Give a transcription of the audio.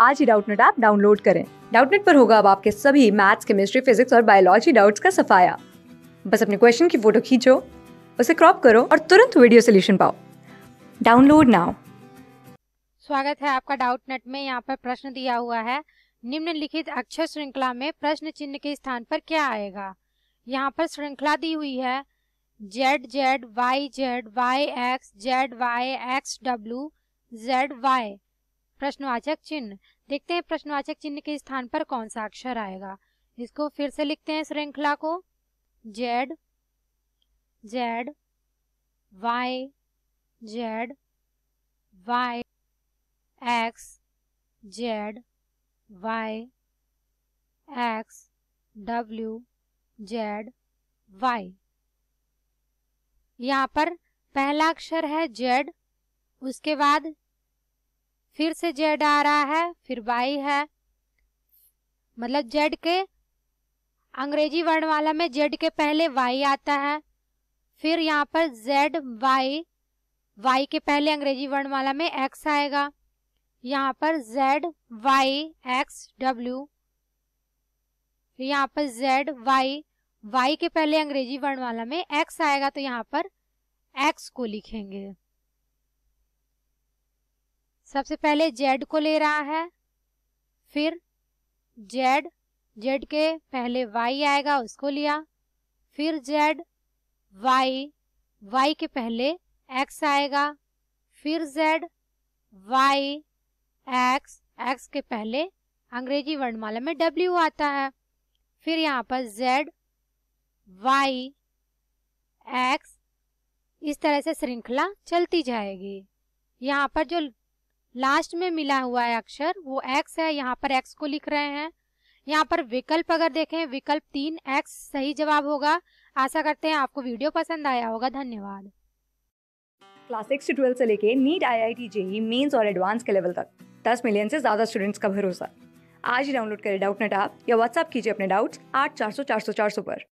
आज ही Doubtnut app download करें डाउटनेट पर होगा अब आपके सभी मैथ्स केमिस्ट्री फिजिक्स और बायोलॉजी डाउट्स का सफाया बस अपने क्वेश्चन की फोटो खींचो उसे क्रॉप करो और तुरंत वीडियो सोल्यूशन पाओ डाउनलोड नाउ स्वागत है आपका डाउट नेट में यहाँ पर प्रश्न दिया हुआ है निम्नलिखित अक्षर श्रृंखला में प्रश्न चिन्ह के स्थान पर क्या आएगा यहाँ पर श्रृंखला दी हुई है Z Z Y Z Y X Z Y X W Z Y प्रश्नवाचक चिन्ह देखते हैं प्रश्नवाचक चिन्ह के स्थान पर कौन सा अक्षर आएगा इसको फिर से लिखते हैं श्रृंखला को Z Z Y Z Y X Z Y X W Z Y यहाँ पर पहला अक्षर है जेड उसके बाद फिर से जेड आ रहा है फिर वाई है मतलब जेड के अंग्रेजी वर्णमाला में जेड के पहले वाई आता है फिर यहाँ पर जेड वाई वाई के पहले अंग्रेजी वर्णमाला में एक्स आएगा यहाँ पर जेड वाई एक्स डब्ल्यू यहाँ पर जेड वाई वाई के पहले अंग्रेजी वर्णमाला में एक्स आएगा तो यहाँ पर एक्स को लिखेंगे सबसे पहले जेड को ले रहा है फिर जेड जेड के पहले वाई आएगा उसको लिया फिर जेड वाई वाई के पहले एक्स आएगा फिर जेड वाई एक्स एक्स के पहले अंग्रेजी वर्णमाला में डब्ल्यू आता है फिर यहाँ पर जेड वाई एक्स इस तरह से श्रृंखला चलती जाएगी यहाँ पर जो लास्ट में मिला हुआ है अक्षर वो एक्स है यहाँ पर एक्स को लिख रहे हैं यहाँ पर विकल्प अगर देखें विकल्प तीन एक्स सही जवाब होगा आशा करते हैं आपको वीडियो पसंद आया होगा धन्यवाद क्लास सिक्स से ट्वेल्थ से लेके NEET I I T JEE mains और एडवांस के लेवल तक दस मिलियन से ज्यादा स्टूडेंट्स का भरोसा आज ही डाउनलोड करें डाउट नेट आप या व्हाट्सअप कीजिए अपने डाउट्स आठ चार सौ चार सौ चार सौ पर